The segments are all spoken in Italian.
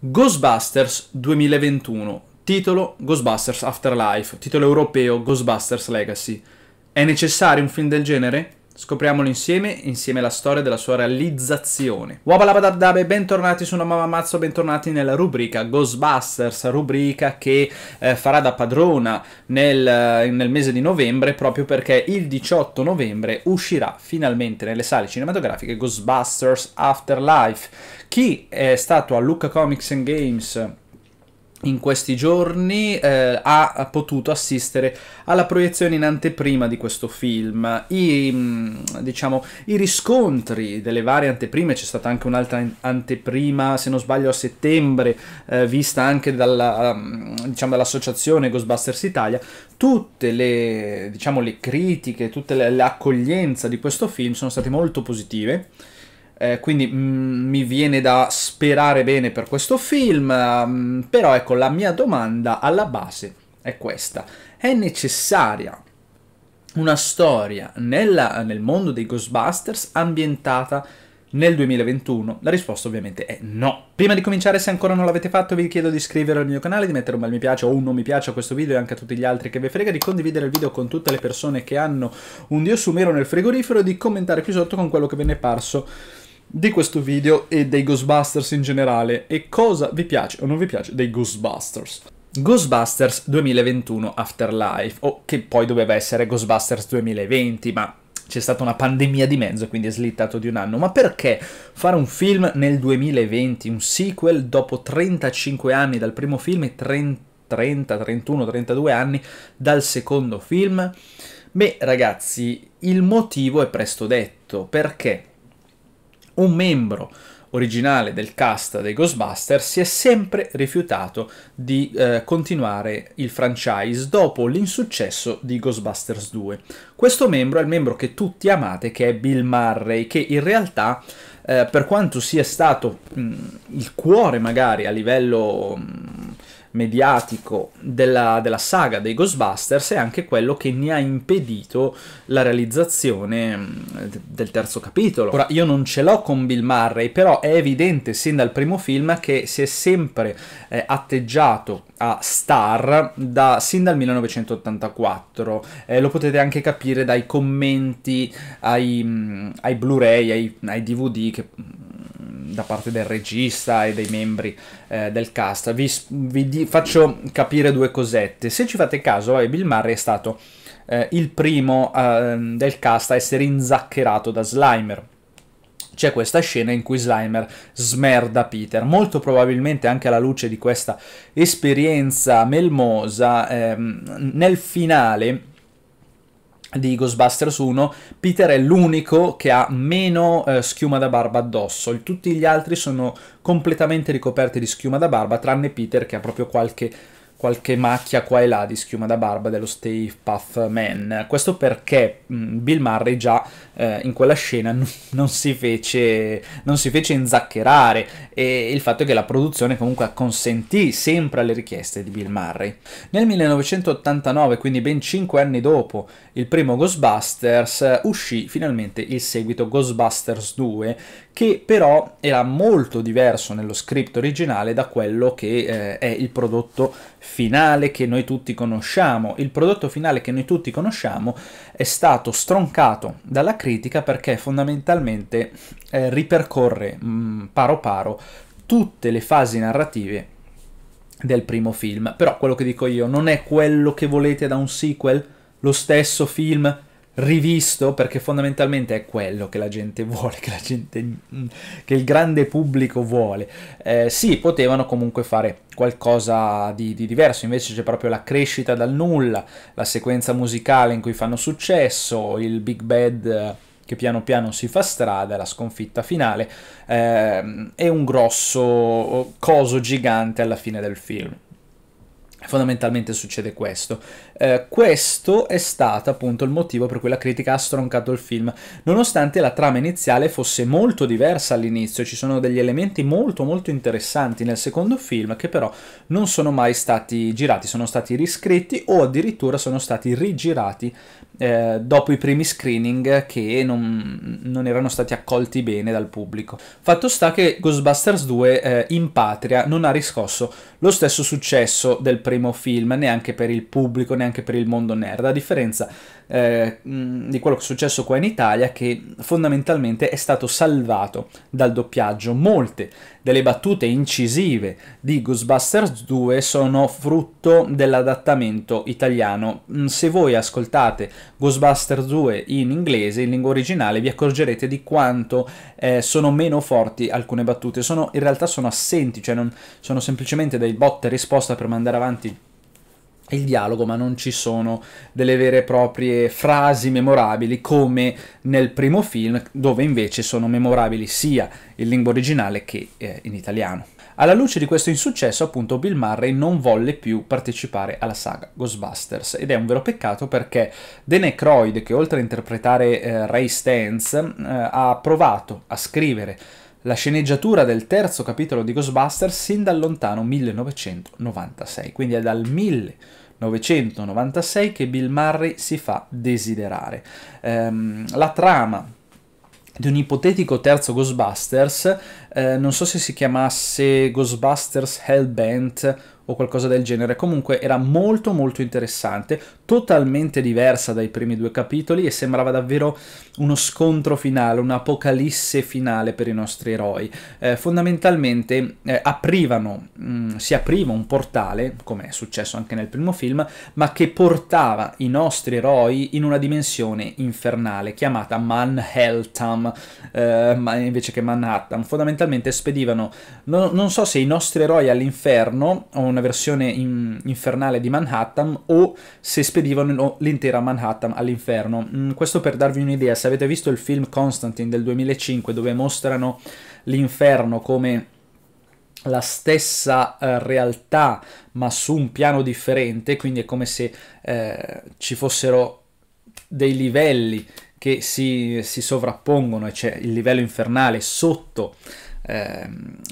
Ghostbusters 2021, titolo Ghostbusters Afterlife, titolo europeo Ghostbusters Legacy. È necessario un film del genere? Scopriamolo insieme, insieme alla storia della sua realizzazione. Wabalabadabdabe, bentornati su Mamma Mazzo, bentornati nella rubrica Ghostbusters, rubrica che eh, farà da padrona nel, eh, nel, mese di novembre, proprio perché il 18 novembre uscirà finalmente nelle sale cinematografiche Ghostbusters Afterlife. Chi è stato a Luca Comics and Games in questi giorni eh, ha potuto assistere alla proiezione in anteprima di questo film. I, mm, diciamo, i riscontri delle varie anteprime, c'è stata anche un'altra anteprima, se non sbaglio a settembre, eh, vista anche dalla, mm, diciamo, dall'associazione Ghostbusters Italia, tutte le, diciamo, le critiche, tutta l'accoglienza di questo film sono state molto positive. Eh, quindi mh, mm, mi viene da sperare bene per questo film, mh, mm, però ecco la mia domanda alla base è questa. È necessaria una storia nella, nel mondo dei Ghostbusters ambientata nel 2021? La risposta ovviamente è no. Prima di cominciare, se ancora non l'avete fatto, vi chiedo di iscrivervi al mio canale, di mettere un bel mi piace o un non mi piace a questo video e anche a tutti gli altri che vi frega, di condividere il video con tutte le persone che hanno un dio sumero nel frigorifero e di commentare qui sotto con quello che ve ne è parso di questo video e dei Ghostbusters in generale e cosa vi piace o non vi piace dei Ghostbusters. Ghostbusters 2021 Afterlife, o che poi doveva essere Ghostbusters 2020, ma c'è stata una pandemia di mezzo, quindi è slittato di un anno. Ma perché fare un film nel 2020, un sequel dopo 35 anni dal primo film e 30, 30 31, 32 anni dal secondo film? Beh, ragazzi, il motivo è presto detto, perché un membro originale del cast dei Ghostbusters si è sempre rifiutato di eh, continuare il franchise dopo l'insuccesso di Ghostbusters 2. Questo membro è il membro che tutti amate, che è Bill Murray, che in realtà eh, per quanto sia stato mh, mm, il cuore magari a livello mh, mm, mediatico della, della saga dei Ghostbusters è anche quello che ne ha impedito la realizzazione mm, del terzo capitolo. Ora, io non ce l'ho con Bill Murray, però è evidente sin dal primo film che si è sempre eh, atteggiato a star da, sin dal 1984. Eh, lo potete anche capire dai commenti ai, mm, ai Blu-ray, ai, ai DVD che mm, da parte del regista e dei membri eh, del cast. Vi, vi di- faccio capire due cosette. Se ci fate caso, vabbè, eh, Bill Murray è stato eh, il primo ehm, del cast a essere inzaccherato da Slimer c'è questa scena in cui Slimer smerda Peter. Molto probabilmente anche alla luce di questa esperienza melmosa, ehm, nel finale di Ghostbusters 1, Peter è l'unico che ha meno eh, schiuma da barba addosso, tutti gli altri sono completamente ricoperti di schiuma da barba, tranne Peter che ha proprio qualche qualche macchia qua e là di schiuma da barba dello Stay Puff Man. Questo perché mh, mm, Bill Murray già eh, in quella scena n- non, si fece, non si fece inzaccherare e il fatto è che la produzione comunque acconsentì sempre alle richieste di Bill Murray. Nel 1989, quindi ben 5 anni dopo il primo Ghostbusters, uscì finalmente il seguito Ghostbusters 2 che però era molto diverso nello script originale da quello che eh, è il prodotto finale che noi tutti conosciamo. Il prodotto finale che noi tutti conosciamo è stato stroncato dalla critica perché fondamentalmente eh, ripercorre mh, mm, paro paro tutte le fasi narrative del primo film. Però quello che dico io non è quello che volete da un sequel, lo stesso film rivisto perché fondamentalmente è quello che la gente vuole, che, la gente, mm, che il grande pubblico vuole. Eh, sì, potevano comunque fare qualcosa di, di diverso, invece c'è proprio la crescita dal nulla, la sequenza musicale in cui fanno successo, il Big Bad eh, che piano piano si fa strada, la sconfitta finale, eh, è un grosso coso gigante alla fine del film. Fondamentalmente succede questo. Eh, questo è stato appunto il motivo per cui la critica ha stroncato il film, nonostante la trama iniziale fosse molto diversa all'inizio, ci sono degli elementi molto molto interessanti nel secondo film che però non sono mai stati girati, sono stati riscritti o addirittura sono stati rigirati eh, dopo i primi screening che non, non, erano stati accolti bene dal pubblico. Fatto sta che Ghostbusters 2 eh, in patria non ha riscosso lo stesso successo del primo film, neanche per il pubblico, neanche anche per il mondo nerd, a differenza eh, di quello che è successo qua in Italia, che fondamentalmente è stato salvato dal doppiaggio. Molte delle battute incisive di Ghostbusters 2 sono frutto dell'adattamento italiano. Se voi ascoltate Ghostbusters 2 in inglese, in lingua originale, vi accorgerete di quanto eh, sono meno forti alcune battute. Sono, in realtà sono assenti, cioè non, sono semplicemente dei botte risposta per mandare avanti il dialogo, ma non ci sono delle vere e proprie frasi memorabili come nel primo film, dove invece sono memorabili sia in lingua originale che eh, in italiano. Alla luce di questo insuccesso, appunto, Bill Murray non volle più partecipare alla saga Ghostbusters ed è un vero peccato perché Dene Croyd, che oltre a interpretare eh, Ray Stance, eh, ha provato a scrivere la sceneggiatura del terzo capitolo di Ghostbusters sin dal lontano 1996, quindi è dal 1996 che Bill Murray si fa desiderare. Ehm, la trama di un ipotetico terzo Ghostbusters, eh, non so se si chiamasse Ghostbusters Hellbent o qualcosa del genere. Comunque era molto molto interessante, totalmente diversa dai primi due capitoli e sembrava davvero uno scontro finale, un'apocalisse finale per i nostri eroi. Eh, fondamentalmente eh, aprivano, mh, mm, si apriva un portale, come è successo anche nel primo film, ma che portava i nostri eroi in una dimensione infernale chiamata Manhattan, eh, invece che Manhattan. Fondamentalmente spedivano, no, non so se i nostri eroi all'inferno o una versione in, infernale di Manhattan o se spedivano l'intera Manhattan all'inferno. Mm, questo per darvi un'idea, se avete visto il film Constantine del 2005 dove mostrano l'inferno come la stessa eh, realtà ma su un piano differente, quindi è come se eh, ci fossero dei livelli che si, si sovrappongono e c'è il livello infernale sotto eh,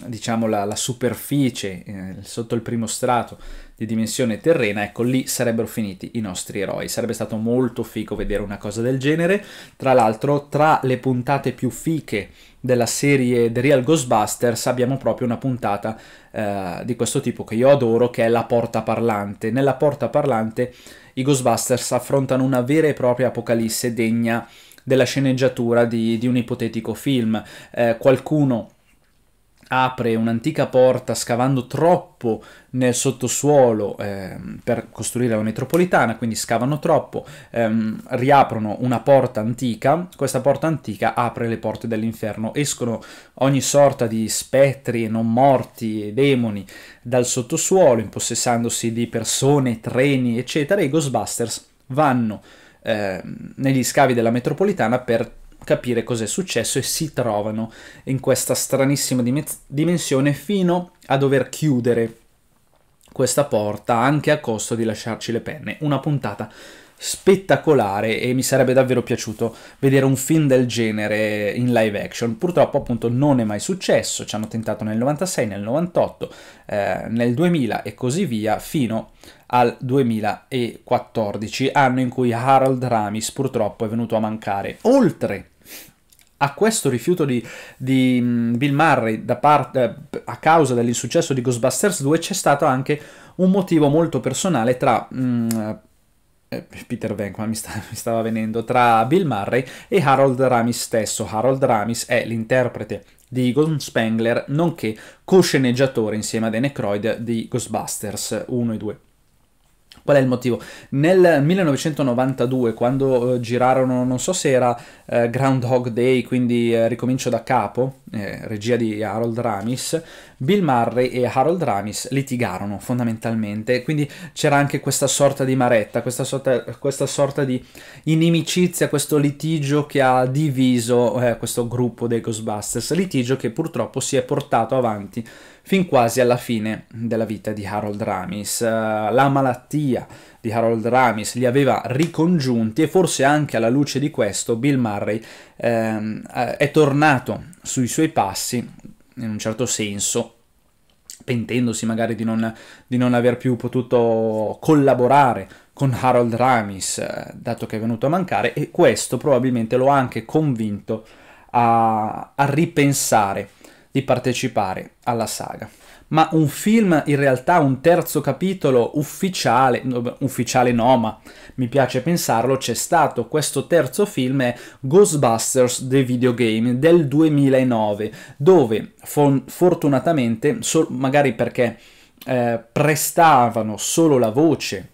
diciamo la, la superficie eh, sotto il primo strato di dimensione terrena, ecco lì sarebbero finiti i nostri eroi. Sarebbe stato molto fico vedere una cosa del genere. Tra l'altro, tra le puntate più fiche della serie The Real Ghostbusters abbiamo proprio una puntata eh, di questo tipo che io adoro, che è la porta parlante. Nella porta parlante i Ghostbusters affrontano una vera e propria apocalisse degna della sceneggiatura di, di un ipotetico film. Eh, qualcuno apre un'antica porta scavando troppo nel sottosuolo ehm, per costruire la metropolitana, quindi scavano troppo, ehm, riaprono una porta antica, questa porta antica apre le porte dell'inferno, escono ogni sorta di spettri e non morti e demoni dal sottosuolo, impossessandosi di persone, treni, eccetera, e i Ghostbusters vanno ehm, negli scavi della metropolitana per capire cos'è successo e si trovano in questa stranissima dim- dimensione fino a dover chiudere questa porta anche a costo di lasciarci le penne. Una puntata spettacolare e mi sarebbe davvero piaciuto vedere un film del genere in live action. Purtroppo appunto non è mai successo, ci hanno tentato nel 96, nel 98, eh, nel 2000 e così via fino al 2014, anno in cui Harold Ramis purtroppo è venuto a mancare. Oltre a questo rifiuto di, di mm, Bill Murray parte, eh, a causa dell'insuccesso di Ghostbusters 2 c'è stato anche un motivo molto personale tra mh, mm, eh, eh, Peter Venkman mi, sta, mi, stava venendo tra Bill Murray e Harold Ramis stesso. Harold Ramis è l'interprete di Egon Spengler, nonché co-sceneggiatore insieme a Dan Aykroyd di Ghostbusters 1 e 2. Qual è il motivo? Nel 1992, quando eh, girarono, non so se era eh, Groundhog Day, quindi eh, ricomincio da capo, eh, regia di Harold Ramis, Bill Murray e Harold Ramis litigarono fondamentalmente, quindi c'era anche questa sorta di maretta, questa sorta, questa sorta di inimicizia, questo litigio che ha diviso eh, questo gruppo dei Ghostbusters, litigio che purtroppo si è portato avanti fin quasi alla fine della vita di Harold Ramis. Eh, la malattia di Harold Ramis li aveva ricongiunti e forse anche alla luce di questo Bill Murray ehm, eh, è tornato sui suoi passi in un certo senso, pentendosi magari di non, di non aver più potuto collaborare con Harold Ramis, eh, dato che è venuto a mancare, e questo probabilmente lo ha anche convinto a, a ripensare di partecipare alla saga ma un film in realtà un terzo capitolo ufficiale, ufficiale no, ma mi piace pensarlo, c'è stato questo terzo film è Ghostbusters The Videogame del 2009, dove for- fortunatamente, so- magari perché eh, prestavano solo la voce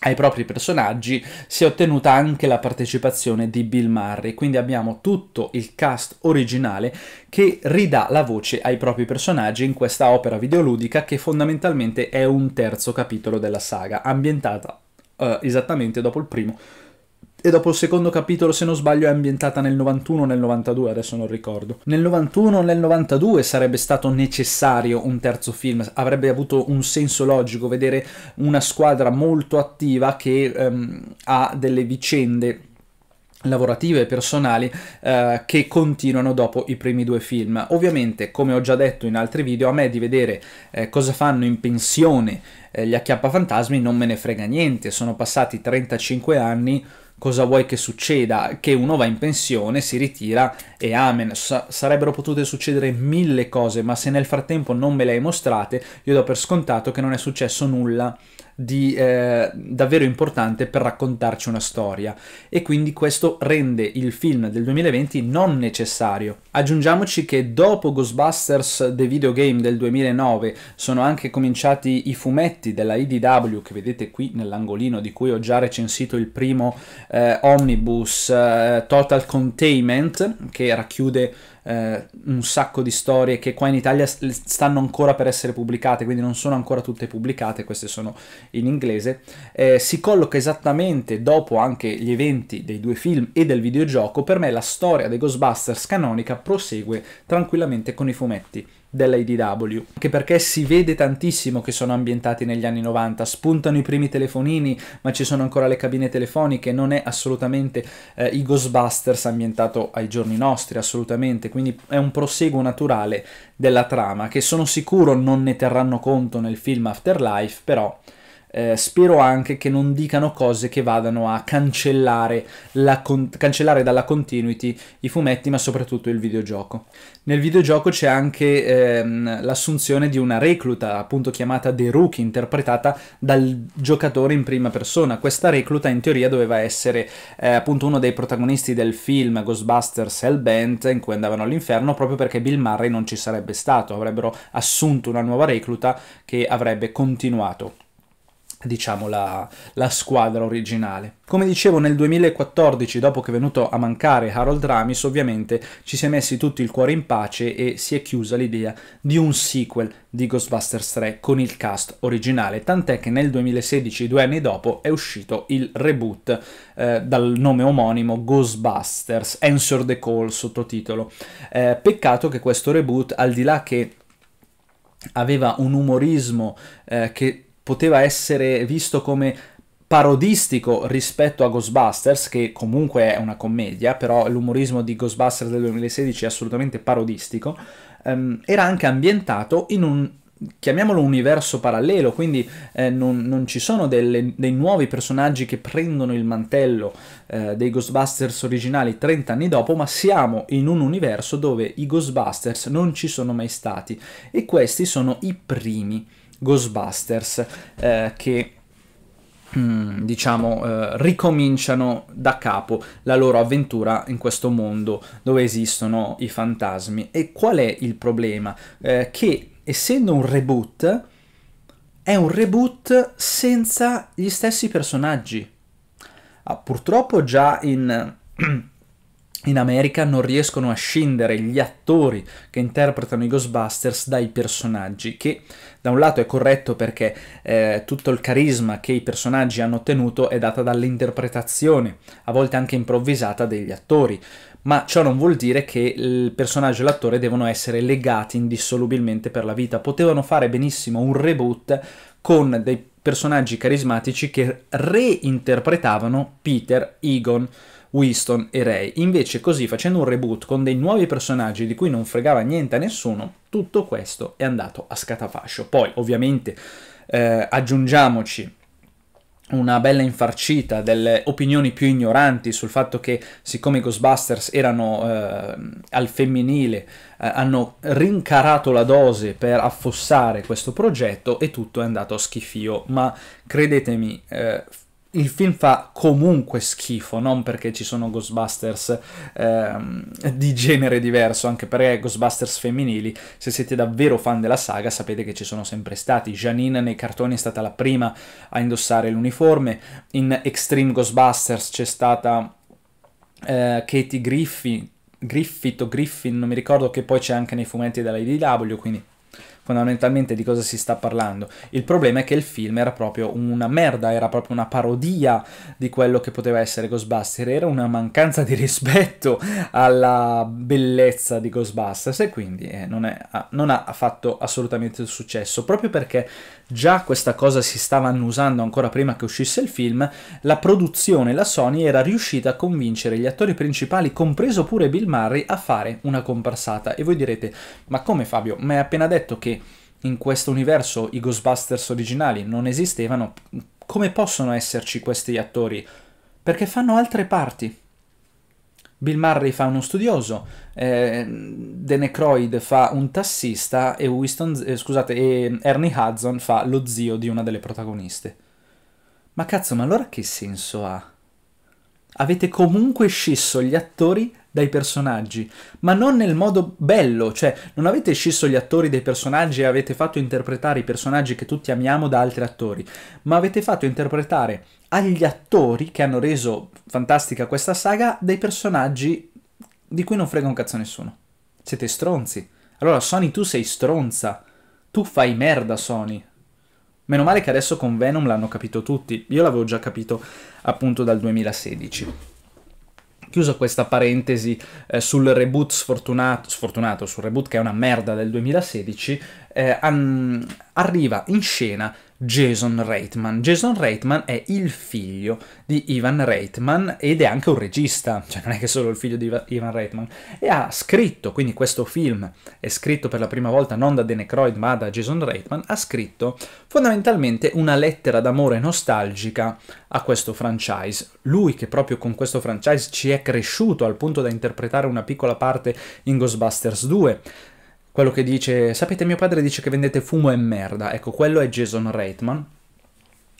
ai propri personaggi si è ottenuta anche la partecipazione di Bill Murray, quindi abbiamo tutto il cast originale che ridà la voce ai propri personaggi in questa opera videoludica che fondamentalmente è un terzo capitolo della saga, ambientata eh, esattamente dopo il primo e dopo il secondo capitolo, se non sbaglio, è ambientata nel 91 o nel 92, adesso non ricordo. Nel 91 o nel 92 sarebbe stato necessario un terzo film, avrebbe avuto un senso logico vedere una squadra molto attiva che ehm, ha delle vicende lavorative e personali eh, che continuano dopo i primi due film. Ovviamente, come ho già detto in altri video, a me di vedere eh, cosa fanno in pensione eh, gli acchiappafantasmi non me ne frega niente, sono passati 35 anni cosa vuoi che succeda? Che uno va in pensione, si ritira e amen. Sa- sarebbero potute succedere mille cose, ma se nel frattempo non me le hai mostrate, io do per scontato che non è successo nulla di, eh, davvero importante per raccontarci una storia e quindi questo rende il film del 2020 non necessario. Aggiungiamoci che dopo Ghostbusters The Videogame del 2009 sono anche cominciati i fumetti della IDW che vedete qui nell'angolino di cui ho già recensito il primo eh, omnibus eh, Total Containment che racchiude eh, un sacco di storie che qua in Italia stanno ancora per essere pubblicate, quindi non sono ancora tutte pubblicate, queste sono in inglese. Eh, si colloca esattamente dopo anche gli eventi dei due film e del videogioco. Per me la storia dei Ghostbusters canonica prosegue tranquillamente con i fumetti dell'IDW, anche perché si vede tantissimo che sono ambientati negli anni 90, spuntano i primi telefonini, ma ci sono ancora le cabine telefoniche, non è assolutamente eh, i Ghostbusters ambientato ai giorni nostri, assolutamente, quindi è un proseguo naturale della trama che sono sicuro non ne terranno conto nel film Afterlife, però eh, spero anche che non dicano cose che vadano a cancellare, con- cancellare, dalla continuity i fumetti, ma soprattutto il videogioco. Nel videogioco c'è anche ehm, l'assunzione di una recluta, appunto chiamata The Rookie, interpretata dal giocatore in prima persona. Questa recluta in teoria doveva essere eh, appunto uno dei protagonisti del film Ghostbusters Hellbent, in cui andavano all'inferno, proprio perché Bill Murray non ci sarebbe stato, avrebbero assunto una nuova recluta che avrebbe continuato diciamo, la, la, squadra originale. Come dicevo, nel 2014, dopo che è venuto a mancare Harold Ramis, ovviamente ci si è messi tutti il cuore in pace e si è chiusa l'idea di un sequel di Ghostbusters 3 con il cast originale, tant'è che nel 2016, due anni dopo, è uscito il reboot eh, dal nome omonimo Ghostbusters, Answer the Call sottotitolo. Eh, peccato che questo reboot, al di là che aveva un umorismo eh, che poteva essere visto come parodistico rispetto a Ghostbusters, che comunque è una commedia, però l'umorismo di Ghostbusters del 2016 è assolutamente parodistico, ehm, era anche ambientato in un chiamiamolo universo parallelo, quindi eh, non, non, ci sono delle, dei nuovi personaggi che prendono il mantello eh, dei Ghostbusters originali 30 anni dopo, ma siamo in un universo dove i Ghostbusters non ci sono mai stati e questi sono i primi. Ghostbusters eh, che mm, diciamo, eh, ricominciano da capo la loro avventura in questo mondo dove esistono i fantasmi. E qual è il problema? Eh, che essendo un reboot, è un reboot senza gli stessi personaggi. Ah, purtroppo già in... in America non riescono a scindere gli attori che interpretano i Ghostbusters dai personaggi, che da un lato è corretto perché eh, tutto il carisma che i personaggi hanno ottenuto è data dall'interpretazione, a volte anche improvvisata, degli attori, ma ciò non vuol dire che il personaggio e l'attore devono essere legati indissolubilmente per la vita. Potevano fare benissimo un reboot con dei personaggi carismatici che reinterpretavano Peter Egon Winston e Ray. Invece così, facendo un reboot con dei nuovi personaggi di cui non fregava niente a nessuno, tutto questo è andato a scatafascio. Poi, ovviamente, eh, aggiungiamoci una bella infarcita delle opinioni più ignoranti sul fatto che siccome i Ghostbusters erano eh, al femminile eh, hanno rincarato la dose per affossare questo progetto e tutto è andato a schifio ma credetemi eh, il film fa comunque schifo, non perché ci sono Ghostbusters ehm, di genere diverso, anche perché Ghostbusters femminili, se siete davvero fan della saga sapete che ci sono sempre stati. Janine nei cartoni è stata la prima a indossare l'uniforme, in Extreme Ghostbusters c'è stata eh, Katie Griffith, Griffith o Griffin, non mi ricordo, che poi c'è anche nei fumetti della IDW, quindi fondamentalmente di cosa si sta parlando. Il problema è che il film era proprio una merda, era proprio una parodia di quello che poteva essere Ghostbusters, era una mancanza di rispetto alla bellezza di Ghostbusters e quindi eh, non, è, non ha fatto assolutamente successo, proprio perché già questa cosa si stava annusando ancora prima che uscisse il film, la produzione, la Sony era riuscita a convincere gli attori principali, compreso pure Bill Murray, a fare una comparsata. E voi direte, ma come Fabio? mi hai appena detto che in questo universo i Ghostbusters originali non esistevano, come possono esserci questi attori? Perché fanno altre parti. Bill Murray fa uno studioso, eh, The Necroid fa un tassista e, Winston, eh, scusate, e Ernie Hudson fa lo zio di una delle protagoniste. Ma cazzo, ma allora che senso ha? avete comunque scisso gli attori dai personaggi, ma non nel modo bello, cioè non avete scisso gli attori dai personaggi e avete fatto interpretare i personaggi che tutti amiamo da altri attori, ma avete fatto interpretare agli attori che hanno reso fantastica questa saga dei personaggi di cui non frega un cazzo nessuno. Siete stronzi. Allora Sony tu sei stronza. Tu fai merda Sony. Meno male che adesso con Venom l'hanno capito tutti, io l'avevo già capito appunto dal 2016. Chiusa questa parentesi eh, sul reboot sfortunato, sfortunato, sul reboot che è una merda del 2016, eh, an- arriva in scena Jason Reitman. Jason Reitman è il figlio di Ivan Reitman ed è anche un regista, cioè non è che solo il figlio di Ivan Reitman, e ha scritto, quindi questo film è scritto per la prima volta non da Dan Aykroyd ma da Jason Reitman, ha scritto fondamentalmente una lettera d'amore nostalgica a questo franchise. Lui che proprio con questo franchise ci è cresciuto al punto da interpretare una piccola parte in Ghostbusters 2, quello che dice, sapete mio padre dice che vendete fumo e merda, ecco quello è Jason Reitman.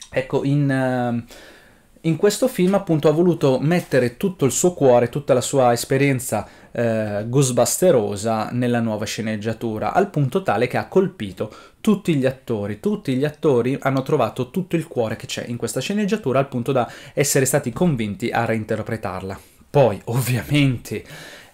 Ecco, in, eh, in questo film appunto ha voluto mettere tutto il suo cuore, tutta la sua esperienza eh, ghostbusterosa nella nuova sceneggiatura, al punto tale che ha colpito tutti gli attori. Tutti gli attori hanno trovato tutto il cuore che c'è in questa sceneggiatura al punto da essere stati convinti a reinterpretarla. Poi, ovviamente,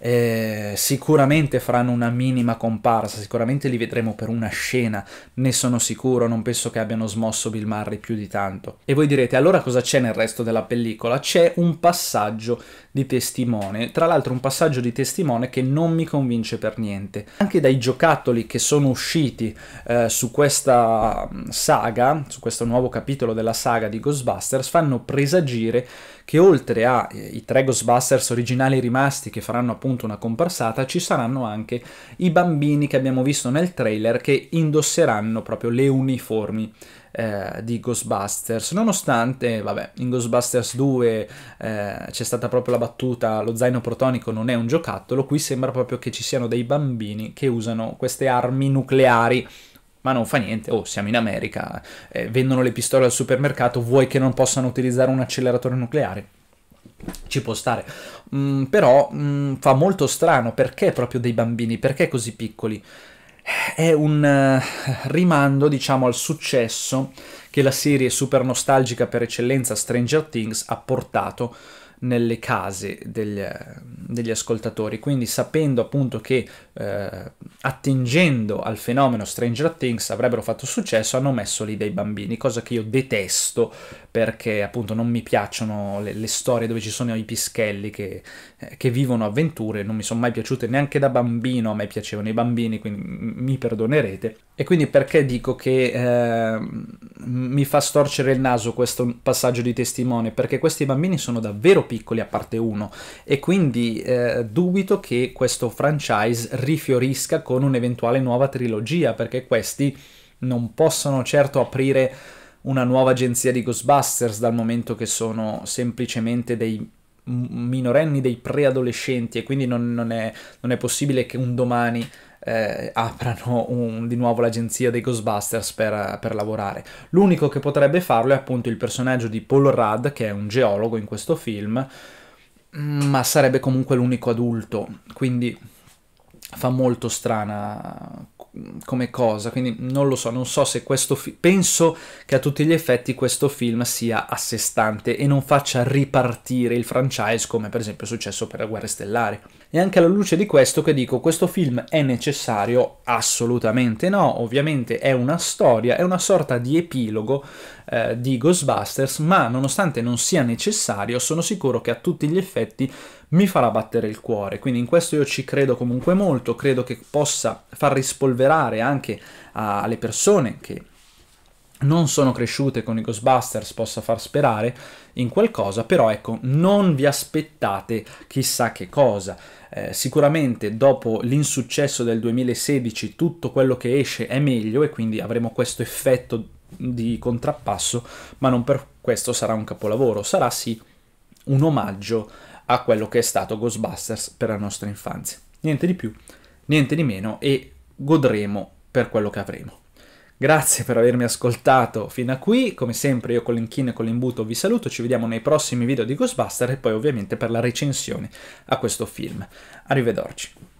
eh, sicuramente faranno una minima comparsa, sicuramente li vedremo per una scena, ne sono sicuro, non penso che abbiano smosso Bill Murray più di tanto. E voi direte, allora cosa c'è nel resto della pellicola? C'è un passaggio di testimone, tra l'altro un passaggio di testimone che non mi convince per niente. Anche dai giocattoli che sono usciti eh, su questa mm, saga, su questo nuovo capitolo della saga di Ghostbusters, fanno presagire che oltre ai eh, tre Ghostbusters originali rimasti che faranno appunto una comparsata, ci saranno anche i bambini che abbiamo visto nel trailer che indosseranno proprio le uniformi eh, di Ghostbusters, nonostante, vabbè, in Ghostbusters 2 eh, c'è stata proprio la battuta lo zaino protonico non è un giocattolo, qui sembra proprio che ci siano dei bambini che usano queste armi nucleari ma non fa niente, oh siamo in America, eh, vendono le pistole al supermercato, vuoi che non possano utilizzare un acceleratore nucleare? Ci può stare, mm, però mm, fa molto strano perché proprio dei bambini, perché così piccoli? È un uh, rimando, diciamo, al successo che la serie super nostalgica per eccellenza Stranger Things ha portato nelle case degli, eh, degli ascoltatori, quindi sapendo appunto che eh, attingendo al fenomeno Stranger Things avrebbero fatto successo, hanno messo lì dei bambini, cosa che io detesto perché appunto non mi piacciono le, le storie dove ci sono i pischelli che, eh, che vivono avventure, non mi sono mai piaciute neanche da bambino, a me piacevano i bambini, quindi mi perdonerete. E quindi perché dico che... Eh, mi fa storcere il naso questo passaggio di testimone, perché questi bambini sono davvero piccoli a parte uno e quindi eh, dubito che questo franchise rifiorisca con un'eventuale nuova trilogia, perché questi non possono certo aprire una nuova agenzia di Ghostbusters dal momento che sono semplicemente dei minorenni, dei preadolescenti e quindi non, non, è, non è possibile che un domani eh, aprano un, di nuovo l'agenzia dei Ghostbusters per, per, lavorare. L'unico che potrebbe farlo è appunto il personaggio di Paul Rudd, che è un geologo in questo film, mm, ma sarebbe comunque l'unico adulto, quindi fa molto strana come cosa, quindi non lo so, non so se questo film, penso che a tutti gli effetti questo film sia a sé stante e non faccia ripartire il franchise come per esempio è successo per la Guerra Stellare. E anche alla luce di questo che dico, questo film è necessario? Assolutamente no, ovviamente è una storia, è una sorta di epilogo eh, di Ghostbusters, ma nonostante non sia necessario, sono sicuro che a tutti gli effetti mi farà battere il cuore. Quindi in questo io ci credo comunque molto, credo che possa far rispolverare anche a, alle persone che non sono cresciute con i Ghostbusters possa far sperare in qualcosa, però ecco, non vi aspettate chissà che cosa. Eh, sicuramente dopo l'insuccesso del 2016 tutto quello che esce è meglio e quindi avremo questo effetto di contrappasso, ma non per questo sarà un capolavoro, sarà sì un omaggio a quello che è stato Ghostbusters per la nostra infanzia. Niente di più, niente di meno e godremo per quello che avremo. Grazie per avermi ascoltato fino a qui, come sempre io con l'inchino e con l'imbuto vi saluto, ci vediamo nei prossimi video di Ghostbusters e poi ovviamente per la recensione a questo film. Arrivederci.